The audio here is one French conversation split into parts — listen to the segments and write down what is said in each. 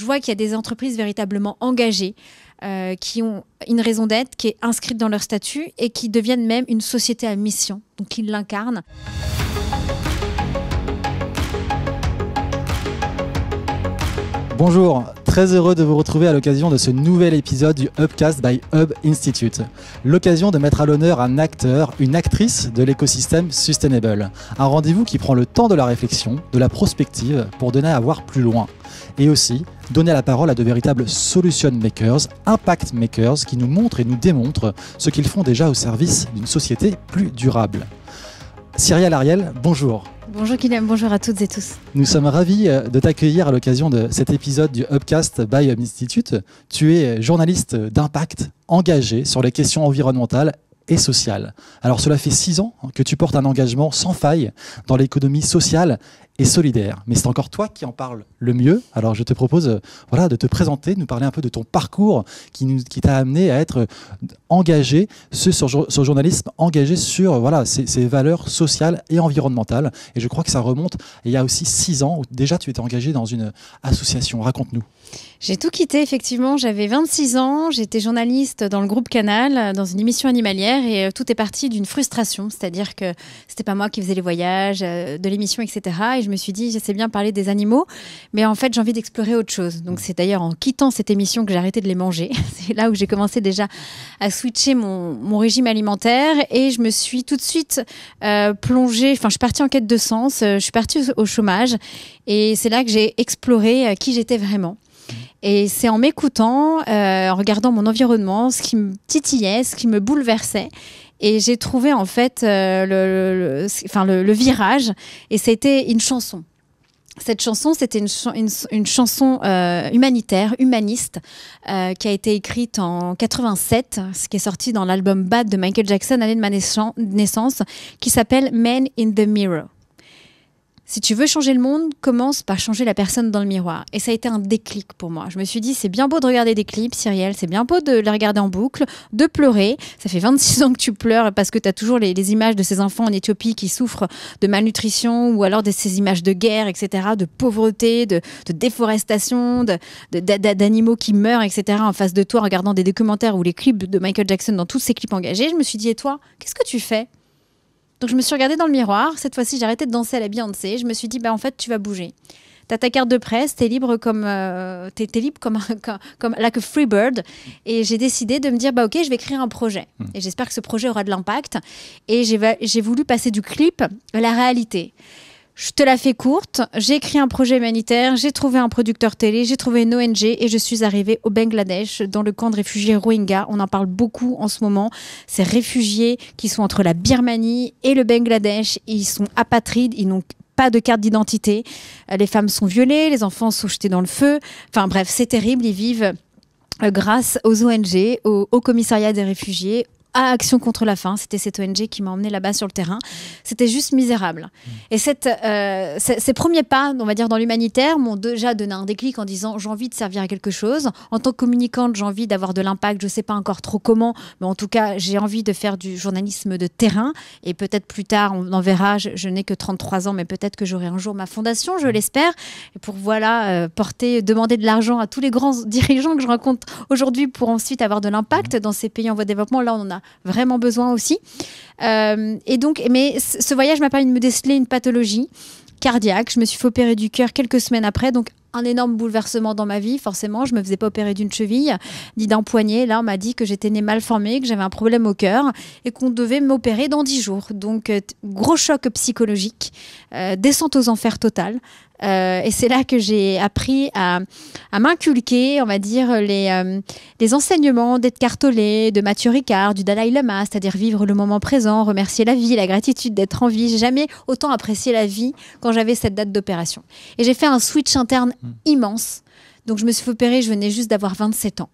je vois qu'il y a des entreprises véritablement engagées euh, qui ont une raison d'être, qui est inscrite dans leur statut et qui deviennent même une société à mission, donc qui l'incarnent. Bonjour, très heureux de vous retrouver à l'occasion de ce nouvel épisode du Hubcast by Hub Institute. L'occasion de mettre à l'honneur un acteur, une actrice de l'écosystème sustainable. Un rendez-vous qui prend le temps de la réflexion, de la prospective pour donner à voir plus loin. Et aussi donner la parole à de véritables solution makers, impact makers qui nous montrent et nous démontrent ce qu'ils font déjà au service d'une société plus durable. Cyril Ariel, bonjour. Bonjour Guillaume, bonjour à toutes et tous. Nous sommes ravis euh, de t'accueillir à l'occasion de cet épisode du Upcast by Hub Institute. Tu es journaliste d'impact engagé sur les questions environnementales et sociales. Alors cela fait six ans que tu portes un engagement sans faille dans l'économie sociale et solidaire. Mais c'est encore toi qui en parle le mieux. Alors je te propose euh, voilà, de te présenter, de nous parler un peu de ton parcours qui, nous, qui t'a amené à être euh, engagé sur ce, journalisme, engagé sur voilà, ces, valeurs sociales et environnementales. Et je crois que ça remonte il y a aussi six ans où déjà tu étais engagé dans une association. Raconte-nous. J'ai tout quitté, effectivement. J'avais 26 ans, j'étais journaliste dans le groupe Canal, euh, dans une émission animalière, et tout est parti d'une frustration, c'est-à-dire que c'était pas moi qui faisais les voyages de l'émission, etc. Et je je me suis dit, j'essaie bien parler des animaux, mais en fait, j'ai envie d'explorer autre chose. Donc, mm. c'est d'ailleurs en quittant cette émission que j'ai arrêté de les manger. C'est là où j'ai commencé déjà à switcher mon, régime alimentaire et je me suis tout de suite euh, plongée, enfin, je suis partie en quête de sens, euh, je suis partie au, chômage et c'est là que j'ai exploré euh, qui j'étais vraiment. Mm. Et c'est en m'écoutant, en regardant mon environnement, ce qui me titillait, ce qui me bouleversait. Et j'ai trouvé en fait euh, le, virage et c'était une chanson. Cette chanson, c'était une, chanson euh, humanitaire, humaniste, euh, qui a été écrite en 87, ce qui est sorti dans l'album Bad de Michael Jackson, année de ma naissance, qui s'appelle Men in the Mirror si tu veux changer le monde, commence par changer la personne dans le miroir. Et ça a été un déclic pour moi. Je me suis dit, c'est bien beau de regarder des clips, Cyrielle, c'est bien beau de les regarder en boucle, de pleurer. Ça fait 26 ans que tu pleures parce que tu as toujours les, images de ces enfants en Éthiopie qui souffrent de malnutrition ou alors de ces images de guerre, etc., de pauvreté, de, déforestation, d'animaux qui meurent, etc., en face de toi en regardant des documentaires ou les clips de Michael Jackson dans tous ces clips engagés. Je me suis dit, et toi, qu'est-ce que tu fais donc je me suis regardée dans le miroir. Cette fois-ci, j'ai arrêté de danser à la Beyoncé. Je me suis dit, bah, en fait, tu vas bouger. T'as ta carte de presse, t'es libre comme euh, t'es, libre comme, comme comme là que Freebird. Et j'ai décidé de me dire bah ok, je vais créer un projet. Hmm. Et j'espère que ce projet aura de l'impact. Et j'ai, j'ai voulu passer du clip à la réalité. Je te la fais courte. J'ai écrit un projet humanitaire, j'ai trouvé un producteur télé, j'ai trouvé une ONG et je suis arrivée au Bangladesh, dans le camp de réfugiés Rohingya. On en parle beaucoup en ce moment. Ces réfugiés qui sont entre la Birmanie et le Bangladesh, ils sont apatrides, ils n'ont pas de carte d'identité. Les femmes sont violées, les enfants sont jetés dans le feu. Enfin bref, c'est terrible, ils vivent euh, grâce aux ONG, au Commissariat des réfugiés, à Action contre la faim. C'était cette ONG qui m'a emmené là-bas sur le terrain. C'était juste misérable. Mm. Et euh, ces premiers pas, on va dire, dans l'humanitaire m'ont déjà donné un déclic en disant j'ai envie de servir à quelque chose. En tant que communicante, j'ai envie d'avoir de l'impact. Je ne sais pas encore trop comment, mais en tout cas, j'ai envie de faire du journalisme de terrain. Et peut-être plus tard, on en verra. Je, n'ai que 33 ans, mais peut-être que j'aurai un jour ma fondation, je mm. l'espère, Et pour voilà, euh, porter, demander de l'argent à tous les grands dirigeants que je rencontre aujourd'hui pour ensuite avoir de l'impact mm. dans ces pays en voie de développement. Là, on vraiment besoin aussi. Euh, et donc, mais ce voyage m'a permis de me déceler une pathologie cardiaque. Je me suis fait opérer du cœur quelques semaines après, donc un énorme bouleversement dans ma vie, forcément. Je me faisais pas opérer d'une cheville, ni d'un poignet. Là, on m'a dit que j'étais née mal formée, que j'avais un problème au cœur et qu'on devait m'opérer dans dix jours. Donc, euh, gros choc psychologique, euh, descente aux enfers totale. Euh, et c'est là que j'ai appris à, m'inculquer, on va dire, euh, les, enseignements d'Edgar Tolle, de Mathieu Ricard, du Dalai Lama, c'est-à-dire vivre le moment présent, remercier la vie, la gratitude d'être en vie. J'ai jamais autant apprécié la vie quand j'avais cette date d'opération. Et j'ai fait un switch interne hmm. immense. Donc je me suis opérée, je venais juste d'avoir 27 ans.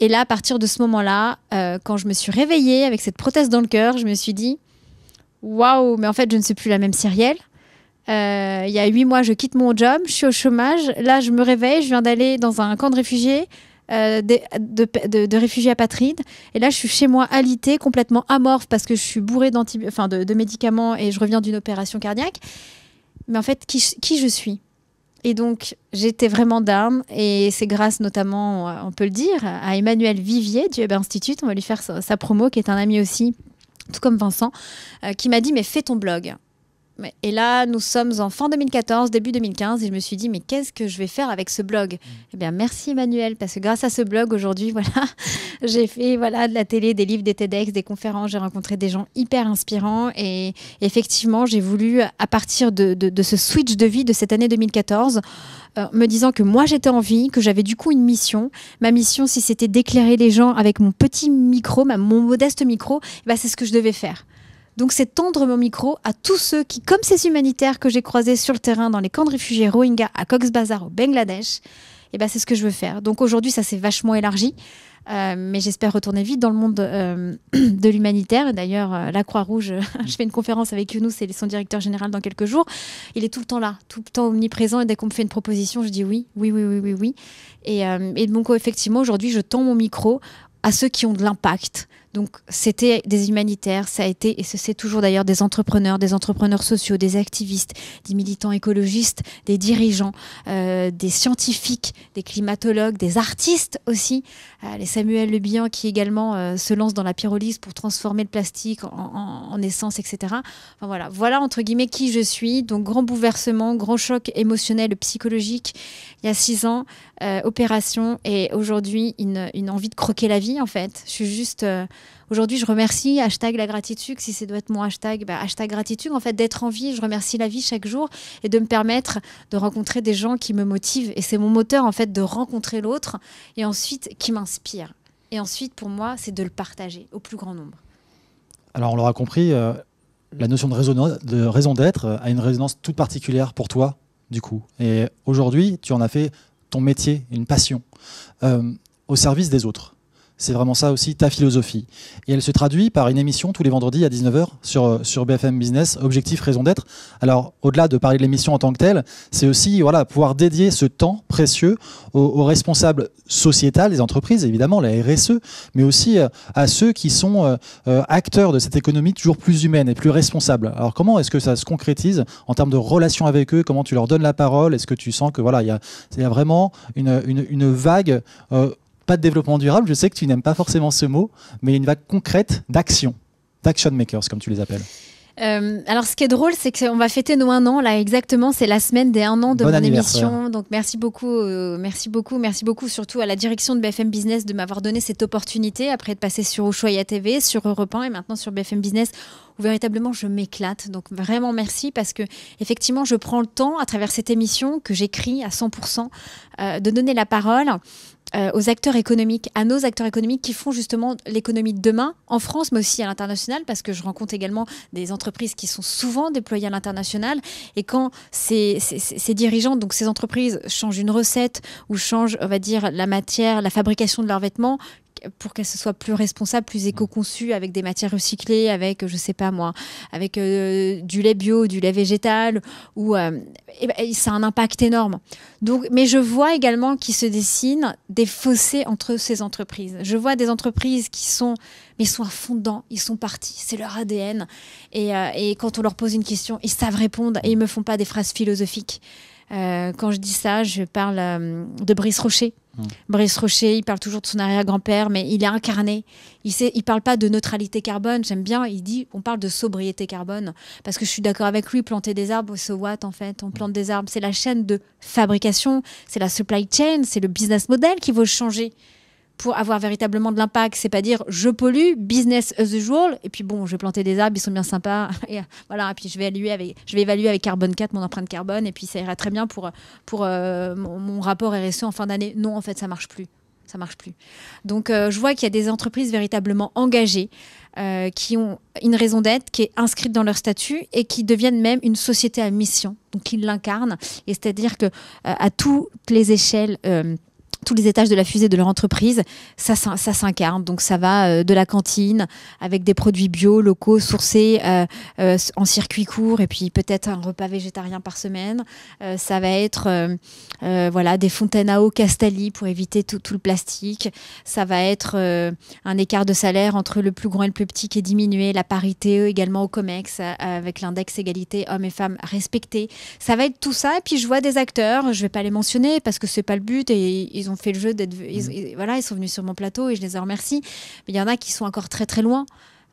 Et là, à partir de ce moment-là, euh, quand je me suis réveillée avec cette prothèse dans le cœur, je me suis dit, waouh, mais en fait, je ne suis plus la même Cyrielle. Euh, il y a huit mois, je quitte mon job, je suis au chômage. Là, je me réveille, je viens d'aller dans un camp de réfugiés. Euh, de, réfugiés apatrides. Et là, je suis chez moi alité, complètement amorphe parce que je suis bourrée enfin, de, médicaments et je reviens d'une opération cardiaque. Mais en fait, qui, je suis Et donc, j'étais vraiment d'armes Et c'est grâce notamment, on peut le dire, à Emmanuel Vivier du Hub ben, Institute. On va lui faire sa, promo, qui est un ami aussi, tout comme Vincent, euh, qui m'a dit Mais fais ton blog. Et là, nous sommes en fin 2014, début 2015, et je me suis dit, mais qu'est-ce que je vais faire avec ce blog mm. Eh bien, merci Emmanuel, parce que grâce à ce blog, aujourd'hui, voilà, j'ai fait voilà, de la télé, des livres, des TEDx, des conférences, j'ai rencontré des gens hyper inspirants, et effectivement, j'ai voulu, à partir de, ce switch de vie de cette année 2014, euh, me disant que moi, j'étais en vie, que j'avais du coup une mission. Ma mission, si c'était d'éclairer les gens avec mon petit micro, mon modeste micro, eh ben, c'est ce que je devais faire. Donc c'est tendre mon micro à tous ceux qui, comme ces humanitaires que j'ai croisés sur le terrain dans les camps de réfugiés Rohingya à Cox's Bazar au Bangladesh, et eh ben c'est ce que je veux faire. Donc aujourd'hui ça s'est vachement élargi. Euh, mais j'espère retourner vite dans le monde euh, de l'humanitaire. D'ailleurs, euh, la Croix-Rouge, je fais une conférence avec Younous et son directeur général dans quelques jours. Il est tout le temps là, tout le temps omniprésent. Et dès qu'on me fait une proposition, je dis oui, oui, oui, oui, oui, oui. Et, et donc, effectivement, aujourd'hui, je tends mon micro à ceux qui ont de l'impact, donc c'était des humanitaires, ça a été et ce c'est toujours d'ailleurs des entrepreneurs, des entrepreneurs sociaux, des activistes, des militants écologistes, des dirigeants, euh, des scientifiques, des climatologues, des artistes aussi. Euh, les Samuel Le Bihan qui également euh, se lance dans la pyrolyse pour transformer le plastique en, essence, etc. Enfin, voilà, voilà entre guillemets qui je suis. Donc grand bouleversement, grand choc émotionnel, psychologique. Il y a six ans, opération et aujourd'hui une, une, envie de croquer la vie en fait. Je suis juste Aujourd'hui, je remercie hashtag la gratitude, si ça doit être mon hashtag, bah, hashtag gratitude, en fait, d'être en vie. Je remercie la vie chaque jour et de me permettre de rencontrer des gens qui me motivent. Et c'est mon moteur, en fait, de rencontrer l'autre et ensuite qui m'inspire. Et ensuite, pour moi, c'est de le partager au plus grand nombre. Alors, on l'aura compris, euh, la notion de, raison, de raison d'être euh, a une résonance toute particulière pour toi, du coup. Et aujourd'hui, tu en as fait ton métier, une passion, euh, au service des autres. C'est vraiment ça aussi, ta philosophie. Et elle se traduit par une émission tous les vendredis à 19h sur, euh, sur BFM Business, objectif, raison d'être. Alors, au-delà de parler de l'émission en tant que telle, c'est aussi voilà, pouvoir dédier ce temps précieux aux, responsables sociétales les entreprises, évidemment, la RSE, mais aussi euh, à ceux qui sont euh, acteurs de cette économie toujours plus humaine et plus responsable. Alors, comment est-ce que ça se concrétise en termes de relations avec eux Comment tu leur donnes la parole Est-ce que tu sens que voilà, il y, a, vraiment une, vague pas de développement durable, je sais que tu n'aimes pas forcément ce mot, mais une vague concrète d'action, d'action makers comme tu les appelles. Euh, alors, ce qui est drôle, c'est qu'on va fêter nos un an là exactement. C'est la semaine des un an de mon émission. Donc, merci beaucoup, euh, merci beaucoup, merci beaucoup, surtout à la direction de BFM Business de m'avoir donné cette opportunité après de passer sur Ushuaïa TV, sur Europe 1 et maintenant sur BFM Business où véritablement je m'éclate. Donc vraiment merci parce que effectivement je prends le temps à travers cette émission que j'écris à 100% euh, de donner la parole euh, aux acteurs économiques, à nos acteurs économiques qui font justement l'économie de demain en France, mais aussi à l'international, parce que je rencontre également des entreprises qui sont souvent déployées à l'international. Et quand ces, ces, dirigeants, donc ces entreprises, changent une recette ou changent, on va dire, la matière, la fabrication de leurs vêtements, pour qu'elle se soit plus responsable, plus éco-conçue, avec des matières recyclées, avec, euh, je sais pas moi, avec euh, du lait bio, du lait végétal, ou euh, eh ben, ça a un impact énorme. Donc, mais je vois également qu'il se dessine des fossés entre ces entreprises. Je vois des entreprises qui sont, mais à fond dedans, ils sont partis, c'est leur ADN. Et, quand on leur pose une question, ils savent répondre et ils me font pas des phrases philosophiques. Euh, quand je dis ça, je parle euh, de Brice Rocher. Mmh. Brice Rocher, il parle toujours de son arrière-grand-père, mais il est incarné. Il ne il parle pas de neutralité carbone, j'aime bien, il dit, on parle de sobriété carbone, parce que je suis d'accord avec lui, planter des arbres, so what en fait, on plante des arbres, c'est la chaîne de fabrication, c'est la supply chain, c'est le business model qui faut changer pour avoir véritablement de l'impact, c'est pas dire je pollue, business as usual, et puis bon, je vais planter des arbres, ils sont bien sympas, et euh, voilà, et puis je vais, évaluer avec, je vais évaluer avec carbone 4 mon empreinte carbone, et puis ça ira très bien pour, pour euh, mon, rapport RSE en fin d'année. Non, en fait, ça marche plus. Ça marche plus. Donc, euh, je vois qu'il y a des entreprises véritablement engagées qui ont une raison d'être, qui est inscrite dans leur statut et qui deviennent même une société à mission, donc qui l'incarnent. Et c'est-à-dire que à toutes les échelles tous les étages de la fusée de leur entreprise, ça, s'incarne. Donc ça va euh, de la cantine avec des produits bio, locaux, sourcés euh, euh, en circuit court et puis peut-être un repas végétarien par semaine. ça va être voilà des fontaines à eau pour éviter tout, le plastique. Ça va être un écart de salaire entre le plus grand et le plus petit qui est diminué, la parité également au COMEX avec l'index égalité hommes et femmes respecté. Ça va être tout ça. Et puis je vois des acteurs, je ne vais pas les mentionner parce que c'est pas le but et ils ont fait le jeu d'être. Mm. voilà, ils sont venus sur mon plateau et je les en remercie. Mais il y en a qui sont encore très très loin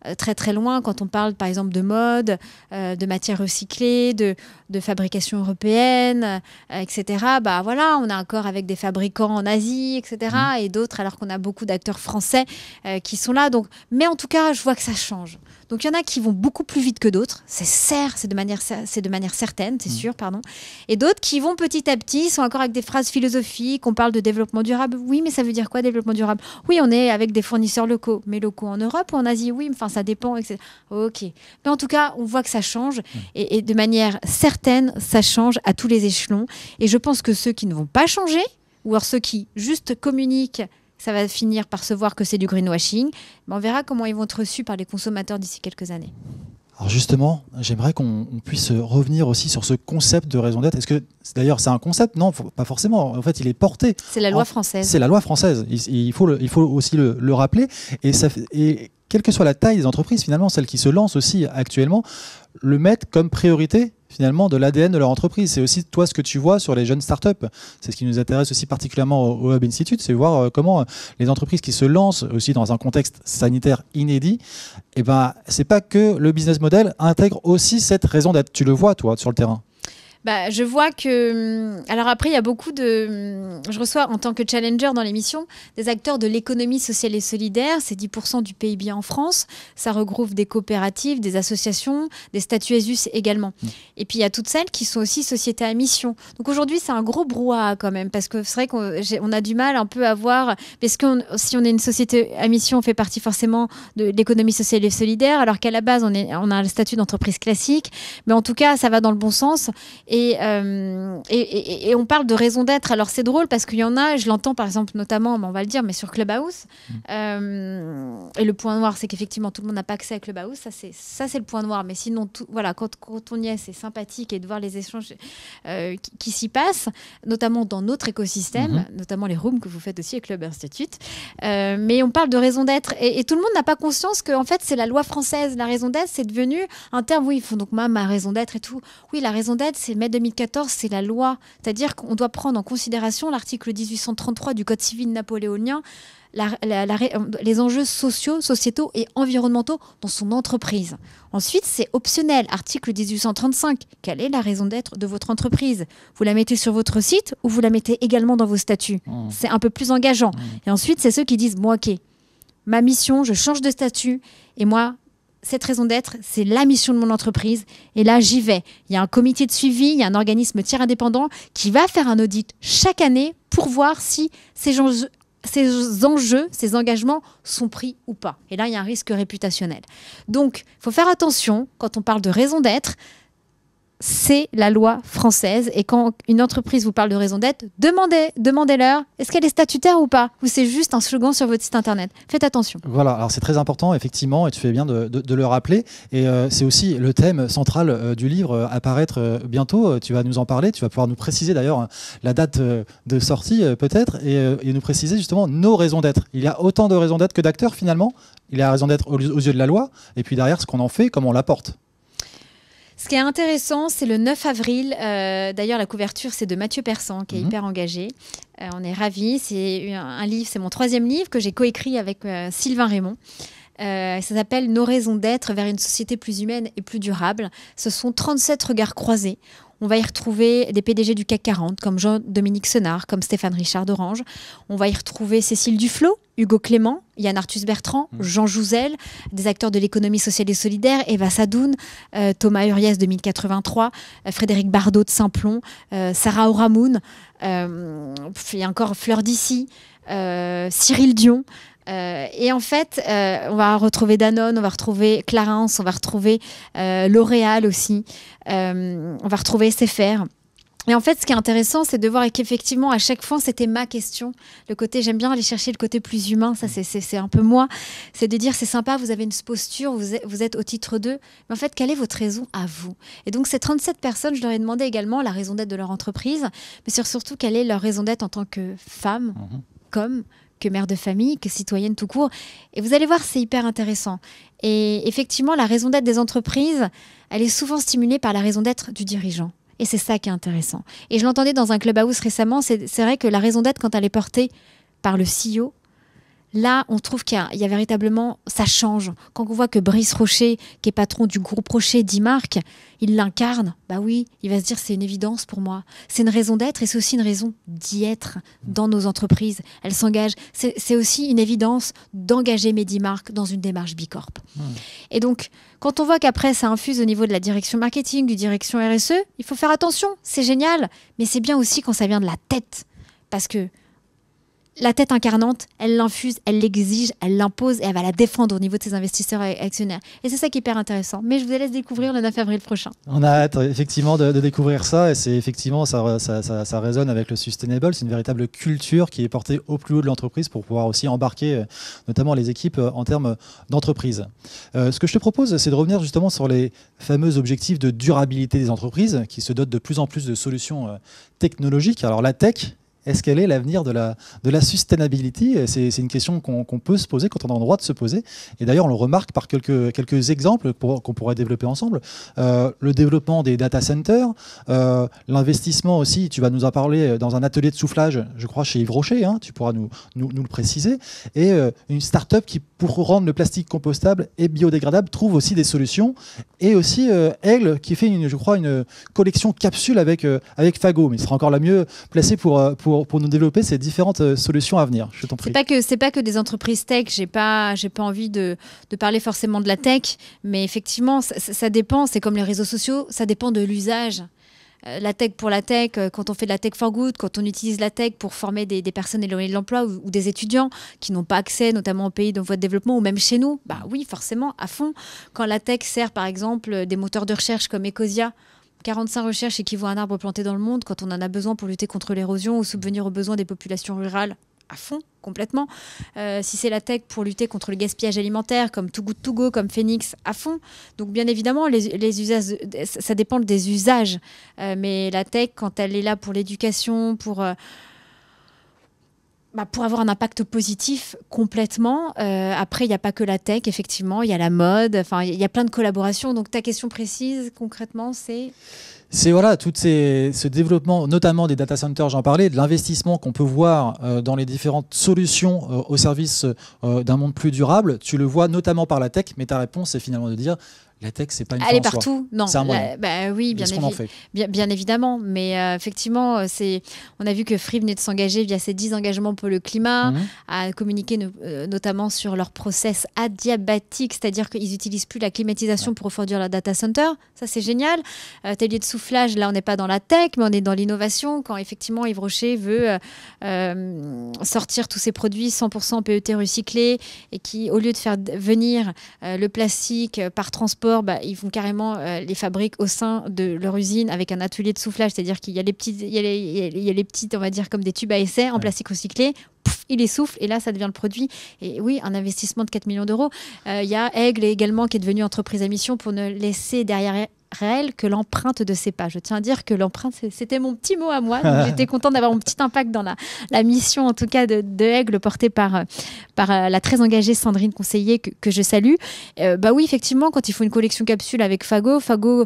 euh, très très loin quand on parle par exemple de mode, euh, de matière recyclée de, de fabrication européenne, euh, etc. Bah voilà, on a encore avec des fabricants en Asie, etc. Mm. Et d'autres, alors qu'on a beaucoup d'acteurs français qui sont là. Donc, mais en tout cas, je vois que ça change. Donc il y en a qui vont beaucoup plus vite que d'autres, c'est certes, c'est de manière, c'est de manière certaine, c'est mm. sûr, pardon. Et d'autres qui vont petit à petit, sont encore avec des phrases philosophiques. On parle de développement durable. Oui, mais ça veut dire quoi développement durable Oui, on est avec des fournisseurs locaux, mais locaux en Europe ou en Asie. Oui, enfin ça dépend. Etc. Ok. Mais en tout cas, on voit que ça change mm. et, et de manière certaine, ça change à tous les échelons. Et je pense que ceux qui ne vont pas changer, ou alors ceux qui juste communiquent ça va finir par se voir que c'est du greenwashing. Mais on verra comment ils vont être reçus par les consommateurs d'ici quelques années. Alors justement, j'aimerais qu'on puisse revenir aussi sur ce concept de raison d'être. Est-ce que d'ailleurs c'est un concept Non, pas forcément. En fait, il est porté. C'est la loi française. C'est la loi française. Il, faut, il faut aussi le, rappeler. Et, et quelle que soit la taille des entreprises, finalement, celles qui se lancent aussi actuellement, le mettre comme priorité finalement de l'ADN de leur entreprise. C'est aussi toi ce que tu vois sur les jeunes startups. C'est ce qui nous intéresse aussi particulièrement au, Hub Institute, c'est voir euh, comment euh, les entreprises qui se lancent aussi dans un contexte sanitaire inédit, et eh ben c'est pas que le business model intègre aussi cette raison d'être. Tu le vois toi sur le terrain. Bah, je vois que. Hum, alors après, il y a beaucoup de. Hum, je reçois en tant que challenger dans l'émission des acteurs de l'économie sociale et solidaire. C'est 10% du PIB en France. Ça regroupe des coopératives, des associations, des statuts ESUS également. Mmh. Et puis il y a toutes celles qui sont aussi sociétés à mission. Donc aujourd'hui, c'est un gros brouhaha quand même, parce que c'est vrai qu'on a du mal un peu à voir. Parce que si on est une société à mission, on fait partie forcément de, l'économie sociale et solidaire, alors qu'à la base, on, on a le statut d'entreprise classique. Mais en tout cas, ça va dans le bon sens. Et euh, et, on parle de raison d'être. Alors c'est drôle parce qu'il y en a, je l'entends par exemple notamment, on va le dire, mais sur Clubhouse. Mm. Euh, et le point noir, c'est qu'effectivement tout le monde n'a pas accès à Clubhouse. Ça c'est ça c'est le point noir. Mais sinon, tout, voilà, quand, on y est, c'est sympathique et de voir les échanges euh, qui, s'y passent, notamment dans notre écosystème, mm-hmm. notamment les rooms que vous faites aussi avec Club Institute. mais on parle de raison d'être et, tout le monde n'a pas conscience que en fait c'est la loi française. La raison d'être, c'est devenu un terme. Oui, ils font donc ma ma raison d'être et tout. Oui, la raison d'être, c'est 2014, c'est la loi. C'est-à-dire qu'on doit prendre en considération l'article 1833 du Code civil napoléonien, euh, les enjeux sociaux, sociétaux et environnementaux dans son entreprise. Ensuite, c'est optionnel, article 1835. Quelle est la raison d'être de votre entreprise Vous la mettez sur votre site ou vous la mettez également dans vos statuts mmh. C'est un peu plus engageant. Mmh. Et ensuite, c'est ceux qui disent, bon ok, ma mission, je change de statut et moi, cette raison d'être, c'est la mission de mon entreprise. Et là, j'y vais. Il y a un comité de suivi, il y a un organisme tiers indépendant qui va faire un audit chaque année pour voir si ces enjeux, ces enjeux, ces engagements sont pris ou pas. Et là, il y a un risque réputationnel. Donc, il faut faire attention quand on parle de raison d'être c'est la loi française. Et quand une entreprise vous parle de raison d'être, demandez, demandez-leur, est-ce qu'elle est statutaire ou pas Ou c'est juste un slogan sur votre site internet Faites attention. Voilà, alors c'est très important, effectivement, et tu fais bien de, le rappeler. Et euh, c'est aussi le thème central euh, du livre Apparaître euh, bientôt. Tu vas nous en parler, tu vas pouvoir nous préciser d'ailleurs hein, la date de sortie, peut-être, et, nous préciser justement nos raisons d'être. Il y a autant de raisons d'être que d'acteurs, finalement. Il y a raison d'être aux, yeux de la loi, et puis derrière, ce qu'on en fait, comment on l'apporte. Ce qui est intéressant, c'est le 9 avril. Euh, d'ailleurs, la couverture, c'est de Mathieu Persan, qui est mhm. hyper engagé. Euh, on est ravis. C'est un, livre, c'est mon troisième livre que j'ai coécrit avec euh, Sylvain Raymond. ça s'appelle Nos raisons d'être vers une société plus humaine et plus durable. Ce sont 37 regards croisés on va y retrouver des PDG du CAC 40 comme Jean-Dominique Senard, comme Stéphane Richard d'Orange. On va y retrouver Cécile Duflo, Hugo Clément, Yann Arthus Bertrand, mm. Jean Jouzel, des acteurs de l'économie sociale et solidaire, Eva Sadoun, euh, Thomas Uriès de 1083, Frédéric Bardot de Saint-Plon, euh, Sarah Oramoun, il y a encore Fleur d'ici, euh, Cyril Dion. Euh, et en fait, euh, on va retrouver Danone, on va retrouver Clarence, on va retrouver euh, L'Oréal aussi, on va retrouver SFR. Et en fait, ce qui est intéressant, c'est de voir qu'effectivement, à chaque fois, c'était ma question. Le côté, j'aime bien aller chercher le côté plus humain, ça, c'est un peu moi. C'est de dire, c'est sympa, vous avez une posture, vous êtes, au titre 2. Mais en fait, quelle est votre raison à vous Et donc, ces 37 personnes, je leur ai demandé également la raison d'être de leur entreprise, mais surtout, quelle est leur raison d'être en tant que femme, mhm. comme que mère de famille, que citoyenne tout court. Et vous allez voir, c'est hyper intéressant. Et effectivement, la raison d'être des entreprises, elle est souvent stimulée par la raison d'être du dirigeant. Et c'est ça qui est intéressant. Et je l'entendais dans un club clubhouse récemment, c'est vrai que la raison d'être, quand elle est portée par le CEO, Là, on trouve qu'il y, a véritablement, ça change. Quand on voit que Brice Rocher, qui est patron du groupe Rocher, dit il l'incarne, bah oui, il va se dire c'est une évidence pour moi. C'est une raison d'être et c'est aussi une raison d'y être dans nos entreprises. Elle s'engage. C'est aussi une évidence d'engager Medimark dans une démarche Bicorp. Hmm. Et donc, quand on voit qu'après ça infuse au niveau de la direction marketing, du direction RSE, il faut faire attention. C'est génial, mais c'est bien aussi quand ça vient de la tête. Parce que la tête incarnante, elle l'infuse, elle l'exige, elle l'impose et elle va la défendre au niveau de ses investisseurs et actionnaires. Et c'est ça qui est hyper intéressant. Mais je vous laisse découvrir le 9 avril prochain. On a hâte effectivement de, découvrir ça et c'est effectivement ça ça, résonne avec le sustainable. C'est une véritable culture qui est portée au plus haut de l'entreprise pour pouvoir aussi embarquer euh, notamment les équipes euh, en termes d'entreprise. Euh, ce que je te propose, c'est de revenir justement sur les fameux objectifs de durabilité des entreprises qui se dotent de plus en plus de solutions technologiques. Alors la tech, est-ce qu'elle est l'avenir de la, de la sustainability C'est une question qu'on peut se poser quand on a le droit de se poser. Et d'ailleurs, on le remarque par quelques, quelques exemples qu'on pourrait développer ensemble. Euh, le développement des data centers, euh, l'investissement aussi, tu vas nous en parler euh, dans un atelier de soufflage, je crois, chez Yves Rocher, hein, tu pourras nous, nous, le préciser. Et une start-up qui, pour rendre le plastique compostable et biodégradable, trouve aussi des solutions et aussi euh, Aigle qui fait une, je crois une collection capsule avec euh, avec Fago mais il sera encore la mieux placée pour euh, nous développer ces différentes solutions à venir je t'en prie c'est pas que c'est pas que des entreprises tech j'ai pas pas envie de, parler forcément de la tech mais effectivement ça dépend c'est comme les réseaux sociaux ça dépend de l'usage euh, la tech pour la tech, euh, quand on fait de la tech for good, quand on utilise la tech pour former des, personnes éloignées de l'emploi ou, des étudiants qui n'ont pas accès, notamment aux pays d'envoi voie de développement ou même chez nous, bah oui, forcément, à fond. Quand la tech sert par exemple euh, des moteurs de recherche comme Ecosia, 45 recherches équivaut à un arbre planté dans le monde quand on en a besoin pour lutter contre l'érosion ou subvenir aux besoins des populations rurales à fond complètement. Euh, si c'est la tech pour lutter contre le gaspillage alimentaire, comme Too comme Phoenix, à fond. Donc bien évidemment, les, usages, ça dépend des usages. Euh, mais la tech, quand elle est là pour l'éducation, pour euh, bah, pour avoir un impact positif complètement. Euh, après, il n'y a pas que la tech, effectivement, il y a la mode, enfin, il y a plein de collaborations. Donc, ta question précise, concrètement, c'est C'est voilà, tout ce développement, notamment des data centers, j'en parlais, de l'investissement qu'on peut voir euh, dans les différentes solutions euh, au service d'un monde plus durable. Tu le vois notamment par la tech, mais ta réponse, c'est finalement de dire la tech, c'est pas une Elle est partout, non. C'est un bah, euh, oui, bien, bien, évidemment. Mais euh, effectivement, euh, c'est, on a vu que Free venait de s'engager via ses 10 engagements pour le climat, mhm. à communiquer notamment sur leur process adiabatique, c'est-à-dire qu'ils n'utilisent plus la climatisation pour refroidir leur data center. Ça, c'est génial. Euh, de soufflage, là, on n'est pas dans la tech, mais on est dans l'innovation. Quand effectivement, Yves Rocher veut sortir tous ses produits 100% PET e recyclés et qui, au lieu de faire venir le plastique par transport, bah, ils font carrément euh, les fabriques au sein de leur usine avec un atelier de soufflage, c'est-à-dire qu'il y a les petites, il y a les, petites, on va dire comme des tubes à essai en plastique recyclé. il les souffle et là, ça devient le produit. Et oui, un investissement de 4 millions d'euros. Euh, il y a Aigle également qui est devenue entreprise à mission pour ne laisser derrière réelle que l'empreinte de ces pas. Je tiens à dire que l'empreinte, c'était mon petit mot à moi. J'étais contente d'avoir mon petit impact dans la, mission, en tout cas, de, de, Aigle, portée par, euh, par euh, la très engagée Sandrine Conseiller, que, je salue. Euh, bah oui, effectivement, quand il faut une collection capsule avec Fago, Fago,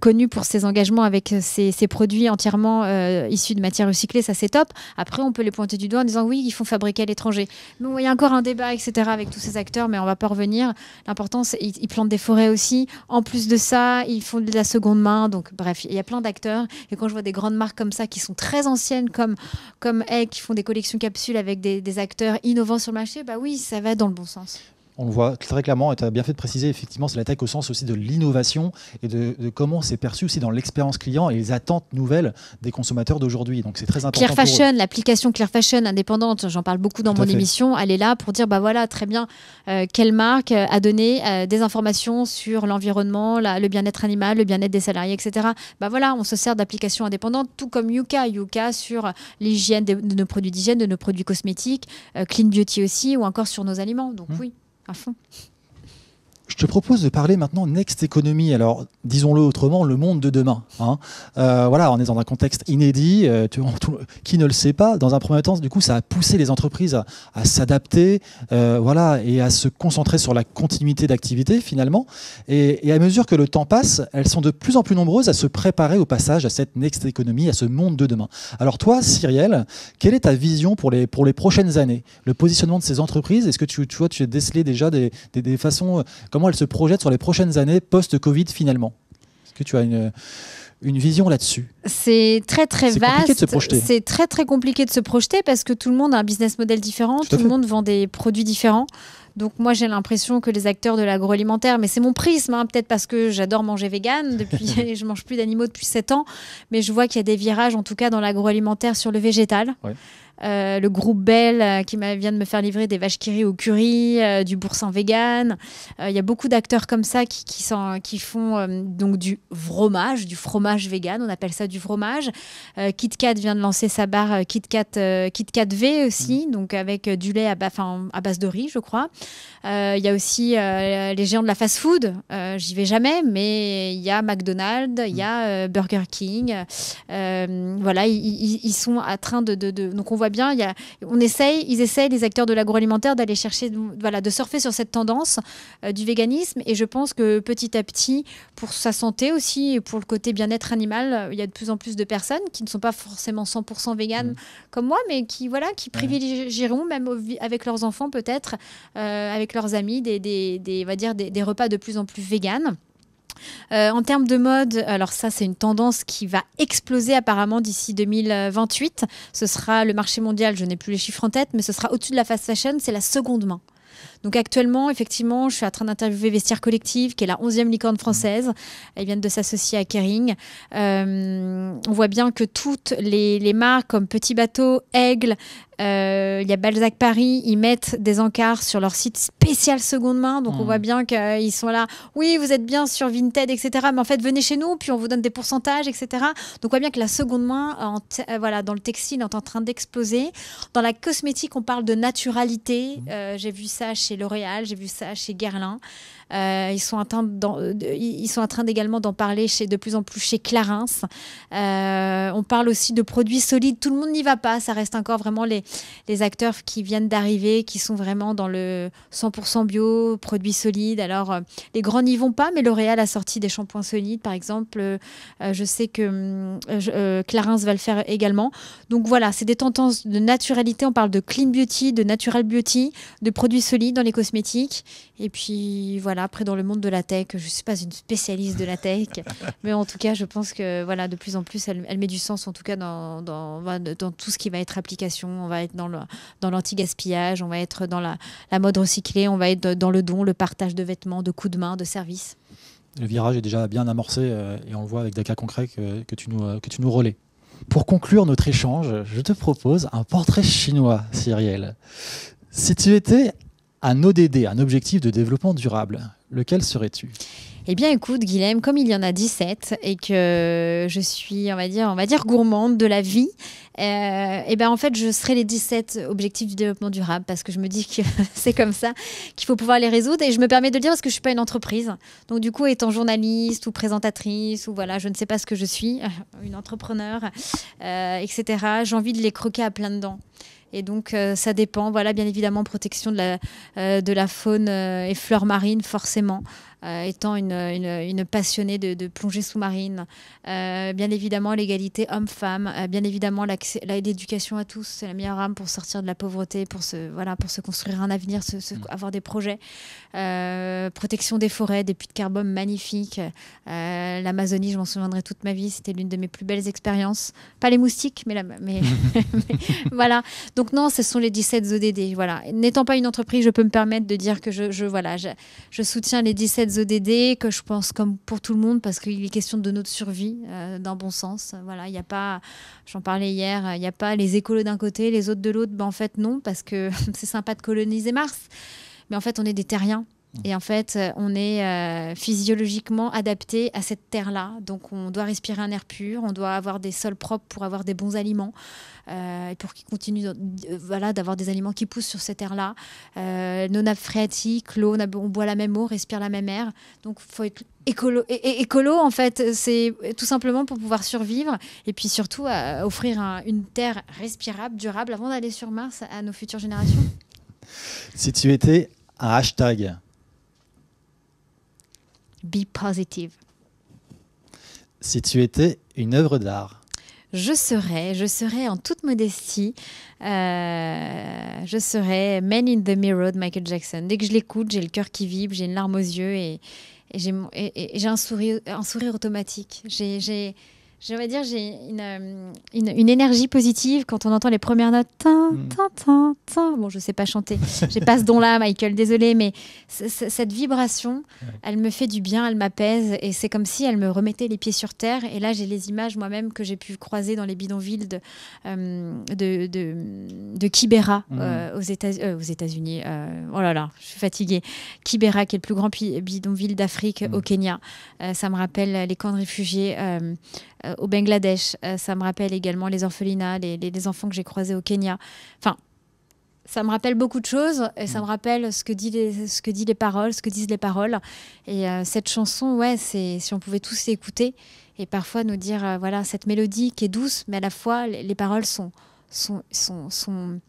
connu pour ses engagements avec ses, produits entièrement issus de matières recyclées, ça c'est top. Après, on peut les pointer du doigt en disant oui, ils font fabriquer à l'étranger. Mais il y a encore un débat, etc., avec tous ces acteurs, mais on va pas revenir. L'important, c'est ils, plantent des forêts aussi. En plus, de ça, ils font de la seconde main. Donc, bref, il y a plein d'acteurs. Et quand je vois des grandes marques comme ça, qui sont très anciennes, comme, comme qui font des collections capsules avec des, des acteurs innovants sur le marché, bah oui, ça va dans le bon sens on voit très clairement, et tu as bien fait de préciser, effectivement, c'est l'attaque au sens aussi de l'innovation et de, comment c'est perçu aussi dans l'expérience client et les attentes nouvelles des consommateurs d'aujourd'hui. Donc c'est très important. Clear Fashion, l'application Clear Fashion indépendante, j'en parle beaucoup dans mon émission, elle est là pour dire, bah voilà, très bien, euh, quelle marque euh, a donné euh, des informations sur l'environnement, le bien-être animal, le bien-être des salariés, etc. Bah voilà, on se sert d'applications indépendantes, tout comme Yuka, Yuka sur l'hygiène de, nos produits d'hygiène, de nos produits cosmétiques, Clean Beauty aussi, ou encore sur nos aliments. Donc mmh. oui. 啊，疯！Je te propose de parler maintenant Next Economy. Alors, disons-le autrement, le monde de demain. Hein. Euh, voilà, on est dans un contexte inédit. Euh, qui ne le sait pas Dans un premier temps, du coup, ça a poussé les entreprises à, s'adapter, euh, voilà, et à se concentrer sur la continuité d'activité finalement. Et, à mesure que le temps passe, elles sont de plus en plus nombreuses à se préparer au passage à cette Next Economy, à ce monde de demain. Alors toi, Cyrielle, quelle est ta vision pour les pour les prochaines années Le positionnement de ces entreprises Est-ce que tu, vois, tu as décelé déjà des, des, des façons comment elle se projette sur les prochaines années post-Covid finalement Est-ce que tu as une, une vision là-dessus C'est très très vaste. C'est très très compliqué de se projeter parce que tout le monde a un business model différent, tout, le monde vend des produits différents. Donc moi j'ai l'impression que les acteurs de l'agroalimentaire, mais c'est mon prisme, hein, peut-être parce que j'adore manger vegan, depuis, je mange plus d'animaux depuis 7 ans, mais je vois qu'il y a des virages en tout cas dans l'agroalimentaire sur le végétal. Ouais. Euh, le groupe Bell euh, qui vient de me faire livrer des vaches qui au curry, euh, du boursin vegan. Il y a beaucoup d'acteurs comme ça qui, font donc du fromage, du fromage vegan, on appelle ça du fromage. KitKat vient de lancer sa barre KitKat Kat, V aussi, mm. donc avec du lait à, base de riz, je crois. Il y a aussi les géants de la fast-food, j'y vais jamais, mais il y a McDonald's, il y mm. a Burger King. voilà, ils sont en train de, Donc on voit voit bien, on essaye, ils essayent, les acteurs de l'agroalimentaire, d'aller chercher, de surfer sur cette tendance euh, du véganisme. Et je pense que petit à petit, pour sa santé aussi, pour le côté bien-être animal, euh, il y a de plus en plus de personnes qui ne sont pas forcément 100% véganes mmh. comme moi, mais qui, voilà, qui privilégieront, même avec leurs enfants peut-être, euh, avec leurs amis, des, va dire, des repas de plus en plus véganes. Euh, en termes de mode, alors ça c'est une tendance qui va exploser apparemment d'ici 2028. Ce sera le marché mondial, je n'ai plus les chiffres en tête, mais ce sera au-dessus de la fast fashion, c'est la seconde main. Donc actuellement, effectivement, je suis en train d'interviewer Vestiaire Collective, qui est la 11e licorne française. Elles viennent de s'associer à Kering. Euh, on voit bien que toutes les, marques comme Petit Bateau, Aigle, euh, il y a Balzac Paris, ils mettent des encarts sur leur site spécial seconde main. Donc on hmm. voit bien qu'ils sont là. Oui, vous êtes bien sur Vinted, etc. Mais en fait, venez chez nous, puis on vous donne des pourcentages, etc. Donc on voit bien que la seconde main, en euh, voilà, dans le textile, est en train d'exploser. Dans la cosmétique, on parle de naturalité. Hmm. J'ai vu ça chez L'Oréal, j'ai vu ça chez Guerlain. Euh, ils sont en train euh, ils sont en train d'en parler chez, de plus en plus chez Clarins. Euh, on parle aussi de produits solides. Tout le monde n'y va pas. Ça reste encore vraiment les, acteurs qui viennent d'arriver, qui sont vraiment dans le 100% bio, produits solides. Alors, les grands n'y vont pas, mais L'Oréal a sorti des shampoings solides, par exemple. je sais que Clarins va le faire également. Donc voilà, c'est des tendances de naturalité. On parle de clean beauty, de natural beauty, de produits solides dans les cosmétiques. Et puis voilà après dans le monde de la tech, je ne suis pas une spécialiste de la tech, mais en tout cas, je pense que voilà, de plus en plus, elle, met du sens, en tout cas dans, dans, tout ce qui va être application. On va être dans l'anti-gaspillage, on va être dans la, la, mode recyclée, on va être dans le don, le partage de vêtements, de coups de main, de services. Le virage est déjà bien amorcé euh, et on le voit avec des cas concrets que, tu nous, euh, que tu nous relais. Pour conclure notre échange, je te propose un portrait chinois, Cyrielle. Si tu étais un ODD, un objectif de développement durable. Lequel serais-tu eh bien, écoute, Guilhem, comme il y en a 17 et que je suis, on va dire, on va dire gourmande de la vie, euh, eh bien, en fait, je serai les 17 objectifs du développement durable parce que je me dis que c'est comme ça qu'il faut pouvoir les résoudre. Et je me permets de dire parce que je suis pas une entreprise. Donc, du coup, étant journaliste ou présentatrice ou voilà, je ne sais pas ce que je suis, une entrepreneur, euh, etc., j'ai envie de les croquer à plein dedans. Et donc, euh, ça dépend, voilà, bien évidemment, protection de la, euh, de la faune euh, et fleurs marines, forcément. étant une, une, passionnée de, plongée sous-marine. bien évidemment, l'égalité homme-femme. bien évidemment, l'éducation à tous. C'est la meilleure arme pour sortir de la pauvreté, pour se, voilà, pour se construire un avenir, se, mm. avoir des projets. protection des forêts, des puits de carbone magnifiques. L'Amazonie, je m'en souviendrai toute ma vie. C'était l'une de mes plus belles expériences. Pas les moustiques, mais, mais voilà. Donc, donc non, ce sont les 17 ODD. Voilà. N'étant pas une entreprise, je peux me permettre de dire que je, voilà, je, soutiens les 17 ODD, que je pense comme pour tout le monde, parce qu'il est question de notre survie, euh, dans bon sens. Voilà, il a pas, j'en parlais hier, il n'y a pas les écolos d'un côté, les autres de l'autre. Ben, en fait, non, parce que c'est sympa de coloniser Mars. Mais en fait, on est des terriens. Et en fait, euh, on est euh, physiologiquement adapté à cette terre-là. Donc, on doit respirer un air pur, on doit avoir des sols propres pour avoir des bons aliments, euh, pour qu'ils continuent voilà, d'avoir des aliments qui poussent sur cette terre-là. nos nappes phréatiques, l'eau, on, boit la même eau, on respire la même air. Donc, il faut être écolo. Et, écolo, en fait, c'est tout simplement pour pouvoir survivre et puis surtout offrir une terre respirable, durable, avant d'aller sur Mars à nos futures générations. Si tu étais un hashtag, Be Positive. Si tu étais une œuvre d'art je serais, je serais en toute modestie, euh, je serais Man in the Mirror de Michael Jackson. Dès que je l'écoute, j'ai le cœur qui vibre, j'ai une larme aux yeux et, j'ai un sourire, un sourire automatique. J'ai je vais dire, j'ai euh, une, une, énergie positive quand on entend les premières notes. Mm. bon, je sais pas chanter. J'ai pas ce don-là, Michael, désolé, mais cette vibration, elle me fait du bien, elle m'apaise. Et c'est comme si elle me remettait les pieds sur terre. Et là, j'ai les images moi-même que j'ai pu croiser dans les bidonvilles de, euh, de, de, Kibera mm. euh, aux États-Unis. états oh là là, je suis fatiguée. Kibera, qui est le plus grand bidonville d'Afrique mm. au Kenya. ça me rappelle les camps de réfugiés au Bangladesh. Euh, ça me rappelle également les orphelinats, les, enfants que j'ai croisés au Kenya. Enfin, ça me rappelle beaucoup de choses et ça mm. me rappelle ce que, dit les, ce que disent les paroles, ce que disent les paroles. Et euh, cette chanson, ouais, c'est si on pouvait tous l'écouter et parfois nous dire, euh, voilà, cette mélodie qui est douce, mais à la fois les, paroles sont, sont, sont, sont,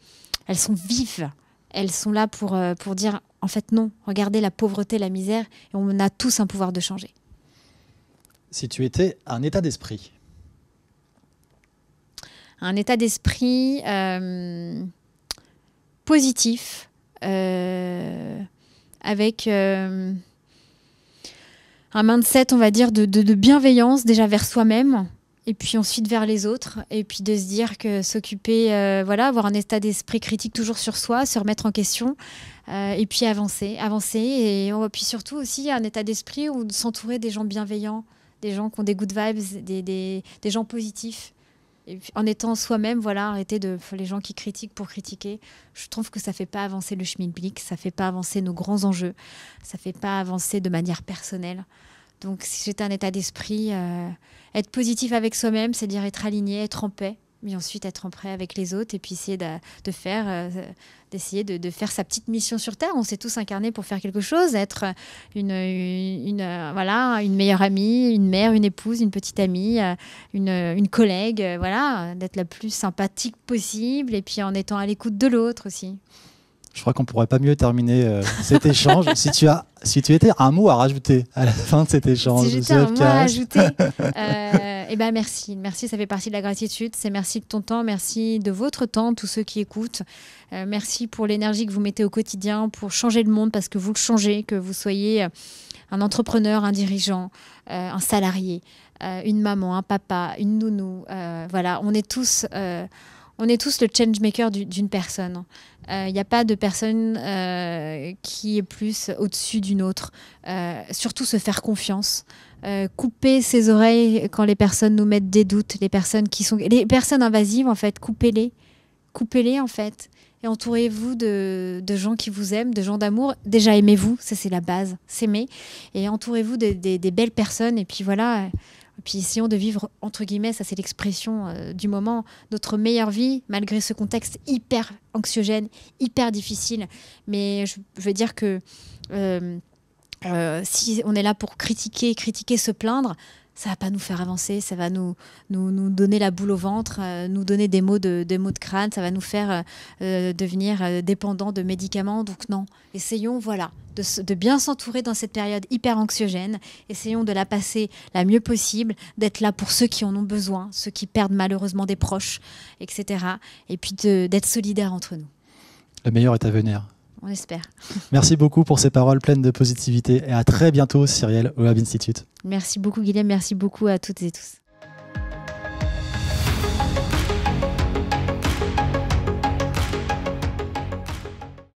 elles sont vives. Elles sont là pour, pour dire, en fait, non, regardez la pauvreté, la misère, et on a tous un pouvoir de changer. Si tu étais un état d'esprit, un état d'esprit euh, positif, euh, avec euh, un mindset, on va dire, de, bienveillance déjà vers soi-même et puis ensuite vers les autres, et puis de se dire que s'occuper, voilà, avoir un état d'esprit critique toujours sur soi, se remettre en question, et puis avancer, avancer, et, puis surtout aussi un état d'esprit où s'entourer des gens bienveillants, des gens qui ont des good vibes, des gens positifs, en étant soi-même, voilà, arrêter de les gens qui critiquent pour critiquer. Je trouve que ça fait pas avancer le chemin blic, ça fait pas avancer nos grands enjeux, ça fait pas avancer de manière personnelle. Donc, si j'étais un état d'esprit, euh, être positif avec soi-même, c'est-à-dire être aligné, être en paix, mais ensuite être en prêt avec les autres et puis essayer de, faire, euh, d'essayer de, faire sa petite mission sur Terre. On s'est tous incarnés pour faire quelque chose, être une, voilà, une meilleure amie, une mère, une épouse, une petite amie, euh, une, une, collègue, euh, voilà, d'être la plus sympathique possible et puis en étant à l'écoute de l'autre aussi. Je crois qu'on pourrait pas mieux terminer cet échange. si tu as, si tu étais un mot à rajouter à la fin de cet échange, si j'étais un mot à rajouter. eh ben merci, merci, ça fait partie de la gratitude. C'est merci de ton temps, merci de votre temps, tous ceux qui écoutent. Euh, merci pour l'énergie que vous mettez au quotidien pour changer le monde parce que vous le changez, que vous soyez euh, un entrepreneur, un dirigeant, euh, un salarié, une maman, un papa, une nounou. voilà, on est tous on est tous le change maker d'une personne. Il n'y a pas de personne qui est plus au-dessus d'une autre. surtout se faire confiance. Coupez euh, couper ses oreilles quand les personnes nous mettent des doutes, les personnes qui sont les personnes invasives en fait, coupez-les, coupez-les en fait. Et entourez-vous de, gens qui vous aiment, de gens d'amour. Déjà aimez-vous, ça c'est la base, s'aimer. Et entourez-vous des de, belles personnes. Et puis voilà, puis essayons de vivre, entre guillemets, ça c'est l'expression euh, du moment, notre meilleure vie, malgré ce contexte hyper anxiogène, hyper difficile. Mais je, veux dire que euh, euh, si on est là pour critiquer, critiquer, se plaindre, ça va pas nous faire avancer, ça va nous, nous, donner la boule au ventre, euh, nous donner des mots de, des de crâne, ça va nous faire euh, devenir dépendants de médicaments. Donc non, essayons voilà de, de bien s'entourer dans cette période hyper anxiogène, essayons de la passer la mieux possible, d'être là pour ceux qui en ont besoin, ceux qui perdent malheureusement des proches, etc. Et puis d'être solidaires entre nous. Le meilleur est à venir on espère. Merci beaucoup pour ces paroles pleines de positivité et à très bientôt, Cyrielle, au Institute. Merci beaucoup, Guillaume. Merci beaucoup à toutes et tous.